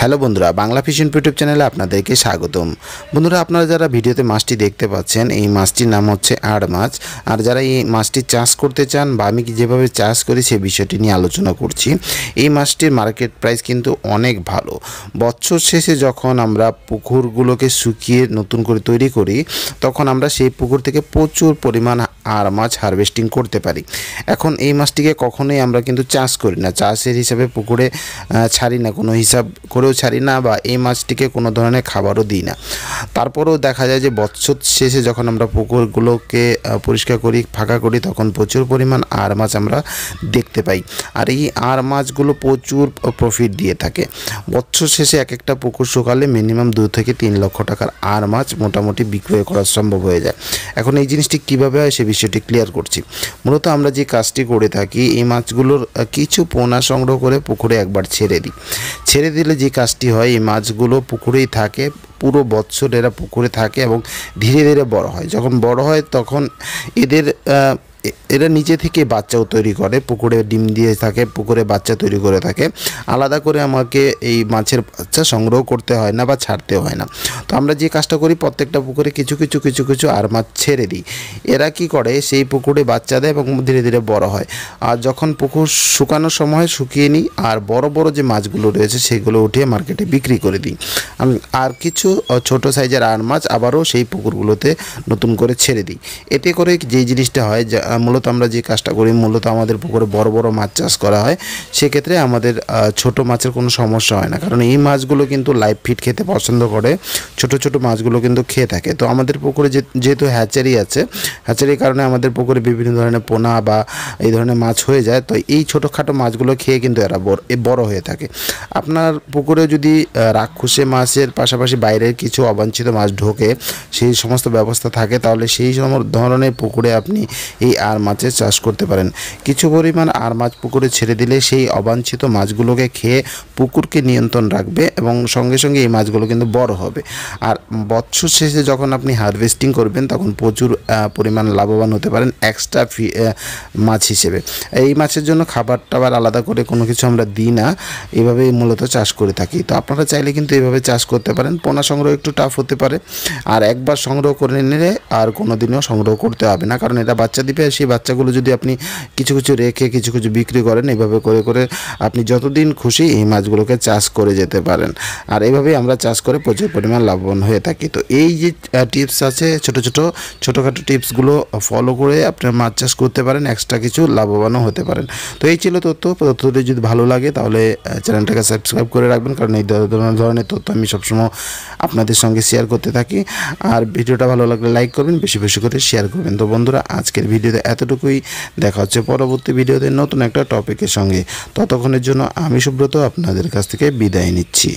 hello বন্ধুরা Bangla fission YouTube চ্যানেলে আপনাদেরকে স্বাগতম বন্ধুরা আপনারা যারা ভিডিওতে মাছটি দেখতে পাচ্ছেন এই মাছটির নাম হচ্ছে আড় মাছ আর যারা এই মাছটি চাষ করতে চান বা আমি যেভাবে চাষ করি সেই বিষয়টি নিয়ে আলোচনা করছি এই মাছটির মার্কেট প্রাইস কিন্তু অনেক ভালো বছর শেষে যখন আমরা পুকুরগুলোকে শুকিয়ে নতুন করে তৈরি করি তখন আমরা সেই পুকুর থেকে প্রচুর পরিমাণ আর মাছ হারভেস্টিং করতে পারি এখন এই মাছটিকে কখনোই আমরা কিন্তু চাষ করি না চাষের হিসাবে পুকুরে ছাড়ি না কোনো হিসাব করে পুকুরেও ছাড়ি না বা এই মাছটিকে কোনো ধরনের খাবারও দিই না তারপরেও দেখা যায় যে বৎসর শেষে যখন আমরা পুকুরগুলোকে পরিষ্কার করি ফাঁকা করি তখন প্রচুর পরিমাণ আর মাছ আমরা দেখতে পাই আর এই আর মাছগুলো প্রচুর প্রফিট দিয়ে থাকে বৎসর শেষে এক একটা পুকুর শুকালে মিনিমাম দু থেকে তিন লক্ষ টাকার আর মাছ মোটামুটি বিক্রয় করা সম্ভব হয়ে যায় এখন এই জিনিসটি কীভাবে হয় সে বিষয়টি ক্লিয়ার করছি মূলত আমরা যে কাজটি করে থাকি এই মাছগুলোর কিছু পোনা সংগ্রহ করে পুকুরে একবার ছেড়ে দিই ছেড়ে দিলে যে কাজটি হয় এই মাছগুলো পুকুরেই থাকে পুরো বৎসর এরা পুকুরে থাকে এবং ধীরে ধীরে বড় হয় যখন বড় হয় তখন এদের এরা নিচে থেকে বাচ্চাও তৈরি করে পুকুরে ডিম দিয়ে থাকে পুকুরে বাচ্চা তৈরি করে থাকে আলাদা করে আমাকে এই মাছের বাচ্চা সংগ্রহ করতে হয় না বা ছাড়তে হয় না তো আমরা যে কাজটা করি প্রত্যেকটা পুকুরে কিছু কিছু কিছু কিছু আর মাছ ছেড়ে দিই এরা কি করে সেই পুকুরে বাচ্চা দেয় এবং ধীরে ধীরে বড় হয় আর যখন পুকুর শুকানোর সময় শুকিয়ে নিই আর বড় বড় যে মাছগুলো রয়েছে সেগুলো উঠিয়ে মার্কেটে বিক্রি করে দিই আর কিছু ছোট সাইজের আর মাছ আবারও সেই পুকুরগুলোতে নতুন করে ছেড়ে দিই এতে করে যেই জিনিসটা হয় আর মূলত আমরা যে কাজটা করি মূলত আমাদের পুকুরে বড় বড় মাছ চাষ করা হয় সেক্ষেত্রে আমাদের ছোট মাছের কোনো সমস্যা হয় না কারণ এই মাছগুলো কিন্তু লাইফ ফিট খেতে পছন্দ করে ছোট ছোট মাছগুলো কিন্তু খেয়ে থাকে তো আমাদের পুকুরে যেহেতু হ্যাচারি আছে হ্যাচারির কারণে আমাদের পুকুরে বিভিন্ন ধরনের পোনা বা এই ধরনের মাছ হয়ে যায় তো এই ছোটোখাটো মাছগুলো খেয়ে কিন্তু এরা বড় হয়ে থাকে আপনার পুকুরে যদি রাক্ষুসে মাছের পাশাপাশি বাইরের কিছু অবাঞ্ছিত মাছ ঢোকে সেই সমস্ত ব্যবস্থা থাকে তাহলে সেই সম ধরনের পুকুরে আপনি এই আর মাছের চাষ করতে পারেন কিছু পরিমাণ আর মাছ পুকুরে ছেড়ে দিলে সেই অবাঞ্ছিত মাছগুলোকে খেয়ে পুকুরকে নিয়ন্ত্রণ রাখবে এবং সঙ্গে সঙ্গে এই মাছগুলো কিন্তু বড় হবে আর বৎসর শেষে যখন আপনি হারভেস্টিং করবেন তখন প্রচুর পরিমাণ লাভবান হতে পারেন এক্সট্রা ফি মাছ হিসেবে এই মাছের জন্য খাবার টাবার আলাদা করে কোনো কিছু আমরা দিই না এভাবেই মূলত চাষ করে থাকি তো আপনারা চাইলে কিন্তু এভাবে চাষ করতে পারেন পোনা সংগ্রহ একটু টাফ হতে পারে আর একবার সংগ্রহ করে নিলে আর কোনো দিনও সংগ্রহ করতে হবে না কারণ এটা বাচ্চা দিবে সেই বাচ্চাগুলো যদি আপনি কিছু কিছু রেখে কিছু কিছু বিক্রি করেন এইভাবে করে করে আপনি যতদিন খুশি এই মাছগুলোকে চাষ করে যেতে পারেন আর এইভাবেই আমরা চাষ করে প্রচুর পরিমাণ লাভবান হয়ে থাকি তো এই যে টিপস আছে ছোট ছোট ছোটোখাটো টিপসগুলো ফলো করে আপনার মাছ চাষ করতে পারেন এক্সট্রা কিছু লাভবানও হতে পারেন তো এই ছিল তথ্য তথ্যটি যদি ভালো লাগে তাহলে চ্যানেলটাকে সাবস্ক্রাইব করে রাখবেন কারণ এই ধরনের তথ্য আমি সবসময় আপনাদের সঙ্গে শেয়ার করতে থাকি আর ভিডিওটা ভালো লাগলে লাইক করবেন বেশি বেশি করে শেয়ার করবেন তো বন্ধুরা আজকের ভিডিও এতটুকুই দেখা হচ্ছে পরবর্তী ভিডিওতে নতুন একটা টপিকের সঙ্গে ততক্ষণের জন্য আমি সুব্রত আপনাদের কাছ থেকে বিদায় নিচ্ছি